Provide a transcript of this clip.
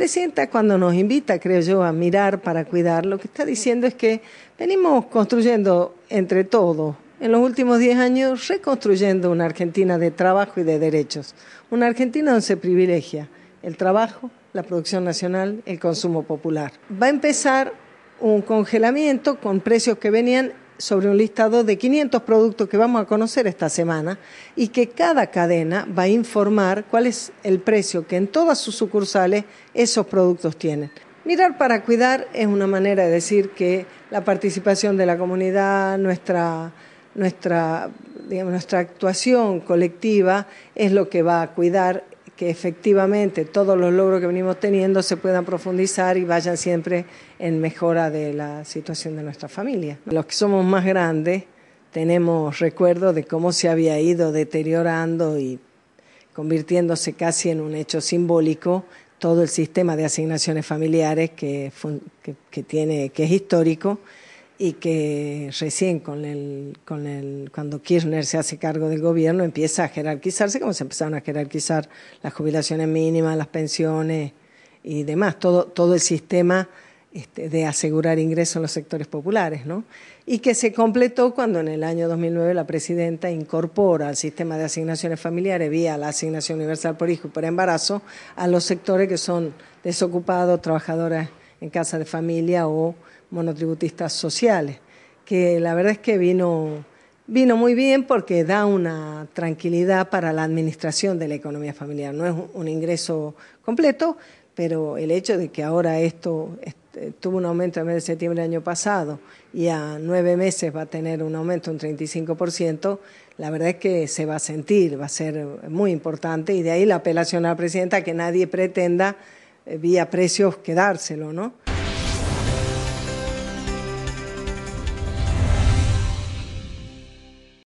Presidenta, cuando nos invita, creo yo, a mirar para cuidar, lo que está diciendo es que venimos construyendo entre todos, en los últimos 10 años, reconstruyendo una Argentina de trabajo y de derechos, una Argentina donde se privilegia el trabajo, la producción nacional, el consumo popular. Va a empezar un congelamiento con precios que venían sobre un listado de 500 productos que vamos a conocer esta semana y que cada cadena va a informar cuál es el precio que en todas sus sucursales esos productos tienen. Mirar para cuidar es una manera de decir que la participación de la comunidad, nuestra, nuestra, nuestra actuación colectiva es lo que va a cuidar que efectivamente todos los logros que venimos teniendo se puedan profundizar y vayan siempre en mejora de la situación de nuestra familia. Los que somos más grandes tenemos recuerdo de cómo se había ido deteriorando y convirtiéndose casi en un hecho simbólico todo el sistema de asignaciones familiares que, que es histórico y que recién con el, con el, cuando Kirchner se hace cargo del gobierno empieza a jerarquizarse como se empezaron a jerarquizar las jubilaciones mínimas, las pensiones y demás, todo, todo el sistema este, de asegurar ingresos en los sectores populares, ¿no? Y que se completó cuando en el año 2009 la presidenta incorpora al sistema de asignaciones familiares vía la asignación universal por hijo y por embarazo a los sectores que son desocupados, trabajadores en casa de familia o monotributistas sociales, que la verdad es que vino, vino muy bien porque da una tranquilidad para la administración de la economía familiar. No es un ingreso completo, pero el hecho de que ahora esto eh, tuvo un aumento en mes de septiembre del año pasado y a nueve meses va a tener un aumento un 35%, la verdad es que se va a sentir, va a ser muy importante y de ahí la apelación a la presidenta que nadie pretenda eh, vía precios que ¿no?